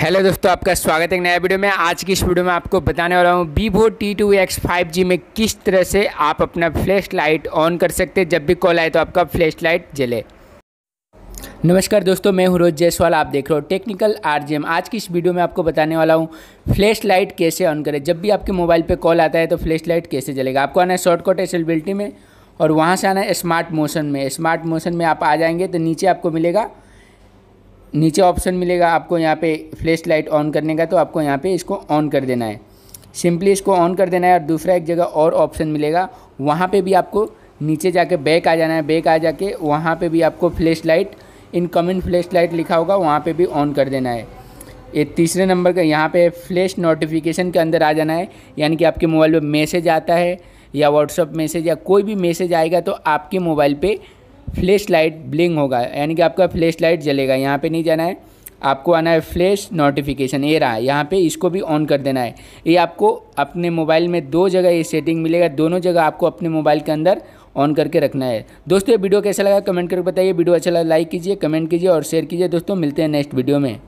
hello दोस्तों आपका स्वागत है नया वीडियो में आज की इस वीडियो में आपको बताने वाला हूँ Vivo T two X five G में किस तरह से आप अपना फ्लैश लाइट ऑन कर सकते हैं जब भी कॉल आए तो आपका फ्लैश लाइट जले नमस्कार दोस्तों मैं हूँ रोज जयसवाल आप देख रहे हो टेक्निकल आर आज की इस वीडियो में आपको बताने वाला हूँ फ्लैश लाइट कैसे ऑन करें जब भी आपके मोबाइल पर कॉल आता है तो फ्लैश लाइट कैसे जलेगा आपको आना है शॉर्टकट एसेबिलिटी में और वहाँ से आना है स्मार्ट मोशन में स्मार्ट मोशन में आप आ जाएंगे तो नीचे आपको मिलेगा नीचे ऑप्शन मिलेगा आपको यहाँ पे फ्लैश लाइट ऑन करने का तो आपको यहाँ पे इसको ऑन कर देना है सिंपली इसको ऑन कर देना है और दूसरा एक जगह और ऑप्शन मिलेगा वहाँ पे भी आपको नीचे जाके बैक आ जाना है बैक आ जाके वहाँ पे भी आपको flash light incoming flash light लिखा होगा वहाँ पर भी ऑन कर देना है ये तीसरे नंबर का यहाँ पर फ्लैश नोटिफिकेशन के अंदर आ जाना है यानी कि आपके मोबाइल पर मैसेज आता है या व्हाट्सअप मैसेज या कोई भी मैसेज आएगा तो आपके मोबाइल पर फ्लैश लाइट ब्लिंग होगा यानी कि आपका फ्लैश लाइट जलेगा यहाँ पे नहीं जाना है आपको आना है फ्लैश नोटिफिकेशन ये रहा यहाँ पे इसको भी ऑन कर देना है ये आपको अपने मोबाइल में दो जगह ये सेटिंग मिलेगा दोनों जगह आपको अपने मोबाइल के अंदर ऑन करके रखना है दोस्तों ये वीडियो कैसा लगा कमेंट करके बताइए वीडियो अच्छा लगा लाइक कीजिए कमेंट कीजिए और शेयर कीजिए दोस्तों मिलते हैं नेक्स्ट वीडियो में